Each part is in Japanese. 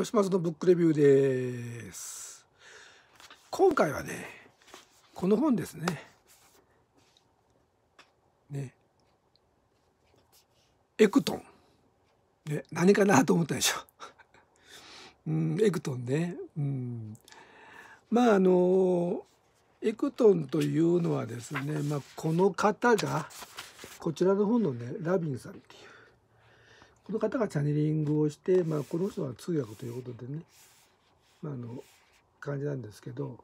吉松のブックレビューです。今回はね、この本ですね。ね。エクトン。ね、何かなと思ったでしょ。うん、エクトンね。うん。まああのエクトンというのはですね、まあ、この方がこちらの本のねラビンさんっていうこの方がチャネリングをして、まあ、この人は通訳ということでね、まあ、あの感じなんですけど、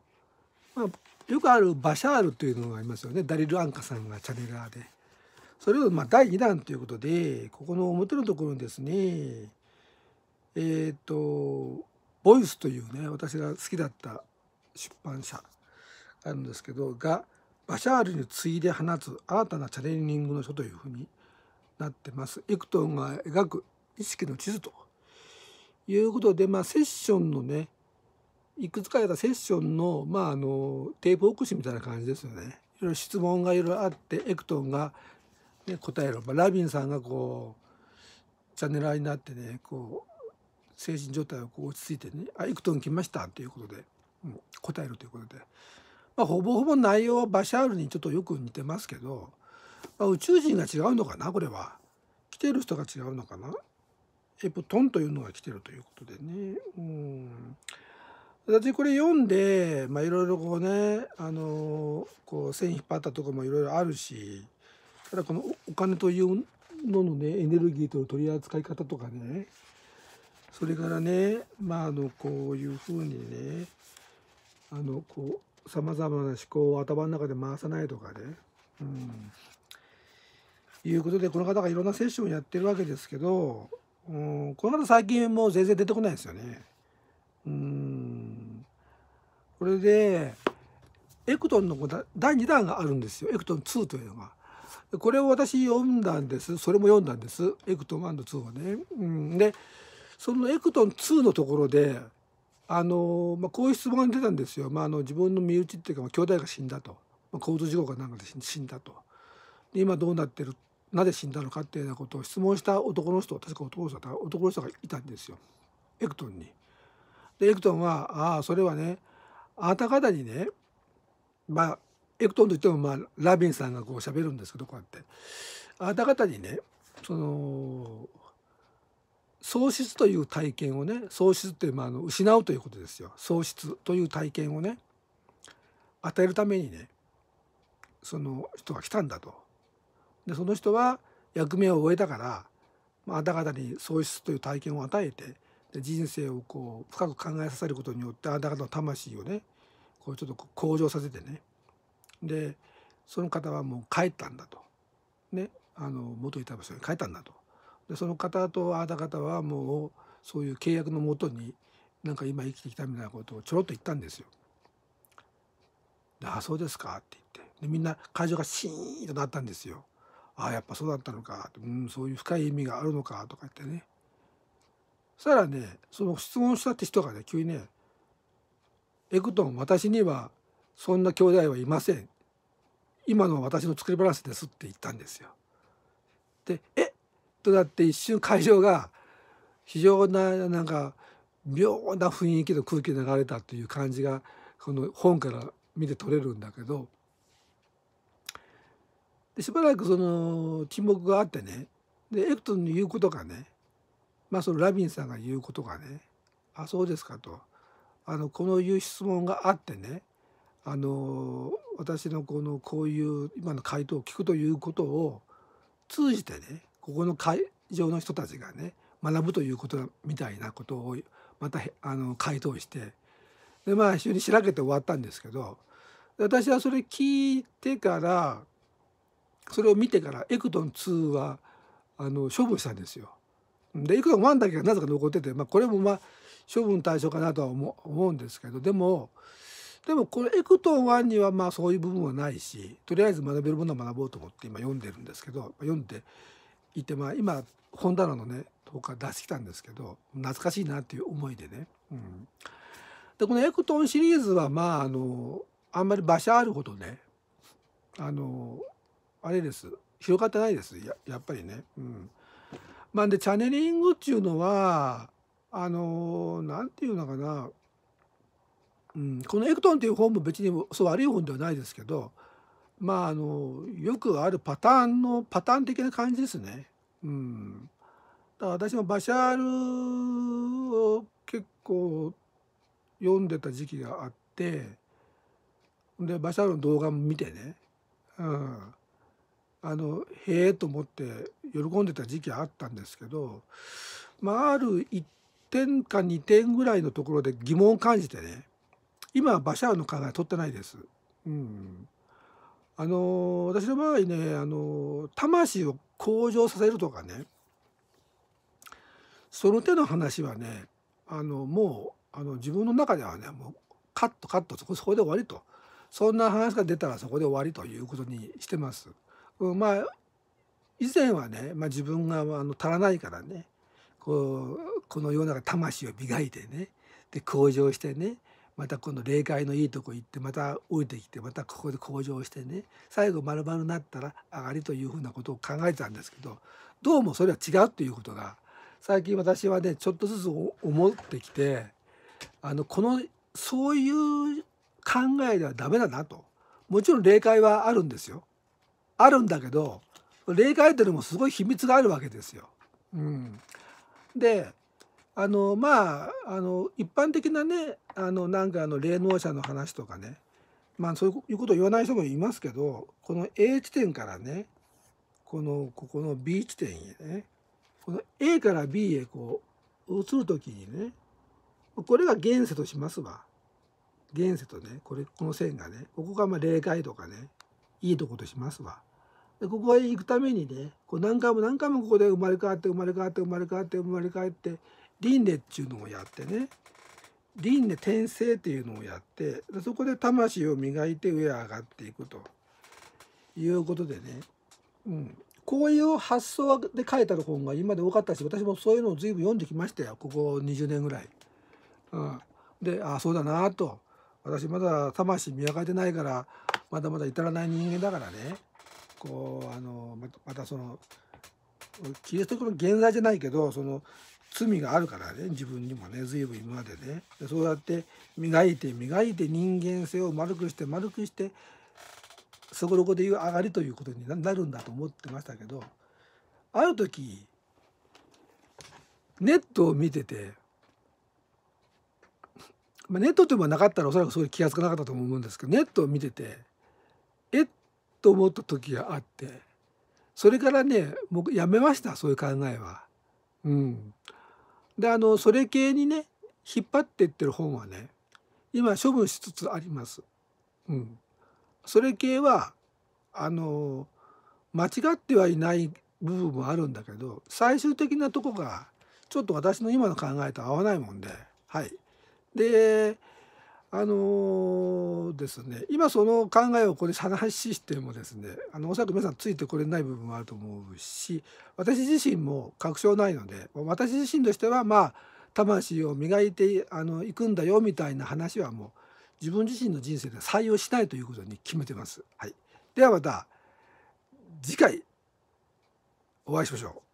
まあ、よくあるバシャールというのがありますよねダリル・アンカさんがチャネラーで。それをまあ第2弾ということでここの表のところにですねえっ、ー、と「ボイスというね私が好きだった出版社あるんですけどがバシャールに次いで放つ新たなチャネリングの書というふうになってます。エクトンが描く意識の地図ということで、まあ、セッションのねいくつかやったセッションの,、まあ、あのテープこしみたいな感じですよね。いろいろ質問がいろいろあってエクトンが、ね、答えろ、まあ、ラビンさんがこうチャンネラーになってねこう精神状態をこう落ち着いてね「あエクトン来ました」ということで、うん、答えるということで、まあ、ほぼほぼ内容はバシャールにちょっとよく似てますけど。宇宙人が違うのかなこれは来てる人が違うのかなエプトンというのが来てるということでねうん私これ読んでいろいろこうねあのこう線引っ張ったとこもいろいろあるしただこのお金というののねエネルギーと取り扱い方とかねそれからねまああのこういうふうにねあのこうさまざまな思考を頭の中で回さないとかね、うん、いうことでこの方がいろんなセッションをやってるわけですけど、うん、この方最近もう全然出てこないですよね。うんこれでエクトンの第2弾があるんですよエクトン2というのが。これを私読んだんですそれも読んだんですエクトン1と2はね。うん、でそのエクトン2のところであの、まあ、こういう質問が出たんですよ、まあ、あの自分の身内っていうか、まあ、兄弟が死んだと、まあ、交通事故かなんかで死んだと。今どうなってるっなぜ死んだのかっていうようなことを質問した男の人確か男の人男の人がいたんですよエクトンに。でエクトンは「ああそれはねあなた方にねまあエクトンといっても、まあ、ラビンさんがこう喋るんですけどこうやってあなた方にねその喪失という体験をね喪失ってまあ、あの失うということですよ喪失という体験をね与えるためにねその人が来たんだとでその人は役目を終えたから、まあ、あなた方に喪失という体験を与えてで人生をこう深く考えさせることによってあなた方の魂をねこうちょっと向上させてねでその方はもう帰ったんだと、ね、あの元いた場所に帰ったんだとでその方とあなた方はもうそういう契約のもとになんか今生きてきたみたいなことをちょろっと言ったんですよ。であそうですかって言ってでみんな会場がシーンとなったんですよ。ああやっぱそうだったのか、うん、そういう深い意味があるのかとか言ってねそしたらねその質問したって人がね急にね「エクトン私にはそんな兄弟はいません今の私の作り話です」って言ったんですよ。で「えっ?」となって一瞬会場が非常ななんか妙な雰囲気の空気流れたという感じがこの本から見て取れるんだけどでしばらくその沈黙があってねでエクトンの言うことがねまあそのラビンさんが言うことがねあそうですかとあのこのいう質問があってねあの私のこのこういう今の回答を聞くということを通じてねここの会場の人たちがね学ぶということみたいなことをまたあの回答してでまあ非常にしらけて終わったんですけど私はそれ聞いてからそれを見てからエクトン2はあの処分したんですよ。でエクトン1だけがなぜか残ってて、まあ、これもまあ処分対象かなとは思うんですけどでもでもこれエクトン1にはまあそういう部分はないしとりあえず学べるものは学ぼうと思って今読んでるんですけど読んでいて、まあ、今本棚のねとか出してきたんですけど懐かしいなっていう思いでね。うん、でこのエクトンシリーズはまああのあんまり馬車あるほどねあのあれです広がってないですややっぱりね。うん、まあでチャネリングっていうのはあの何て言うのかな、うん、このエクトンっていう本も別にそう悪い本ではないですけどまああのよくあるパターンのパターン的な感じですね。うん、だから私もバシャールを結構読んでた時期があってでバシャールの動画も見てね、うん、あのへえと思って喜んでた時期あったんですけど、まあ、ある1点か2点ぐらいのところで疑問を感じてね今はバシャーの考え取ってないです。うん、あの私の場合ねあの魂を向上させるとかねその手の話はねあのもうあの自分の中ではねもうカットカットそこそこで終わりとそんな話が出たらそこで終わりということにしてます。うん、まあ以前はね、まあ、自分があの足らないからねこうこの世の中魂を磨いてねで向上してねまた今度霊界のいいとこ行ってまた降りてきてまたここで向上してね最後丸々なったら上がりというふうなことを考えてたんですけどどうもそれは違うということが最近私はねちょっとずつ思ってきてあのこのそういう考えではダメだなともちろん霊界はあるんですよあるんだけど霊界というのもすごい秘密があるわけですよ。うん、であのまああの一般的なねあのなんかあの霊能者の話とかねまあそういうことを言わない人もいますけどこの A 地点からねこのここの B 地点へねこの A から B へこう移る時にねこれが現世としますわ現世とねこれこの線がねここがまあ霊界とかねいいとことしますわでここへ行くためにねこう何回も何回もここで生まれ変わって生まれ変わって生まれ変わって生まれ変わって輪廻っていうのをやってね輪廻転生っていうのをやってそこで魂を磨いて上へ上がっていくということでね、うん、こういう発想で書いてある本が今まで多かったし私もそういうのを随分読んできましたよここ20年ぐらい。うん、でああそうだなと私まだ魂磨かれてないからまだまだ至らない人間だからねこうあのまたそのキリスト教の現在じゃないけどその罪があるからね自分にもね随分今までねそうやって磨いて磨いて人間性を丸くして丸くしてそこどこでいう上がりということになるんだと思ってましたけどある時ネットを見てて、まあ、ネットというのはなかったらおそらくそういう気が付かなかったと思うんですけどネットを見ててえっと思った時があってそれからね僕やめましたそういう考えは。うん、であのそれ系にね引っ張ってってる本はね今処分しつつあります。うん、それ系はあの間違ってはいない部分もあるんだけど最終的なとこがちょっと私の今の考えと合わないもんではい。であのー、ですね今その考えをここで話してもですねあのおそらく皆さんついてこれない部分もあると思うし私自身も確証ないので私自身としてはまあ魂を磨いてあのいくんだよみたいな話はもう自分自身の人生で採用しないということに決めてます。はい、ではまた次回お会いしましょう。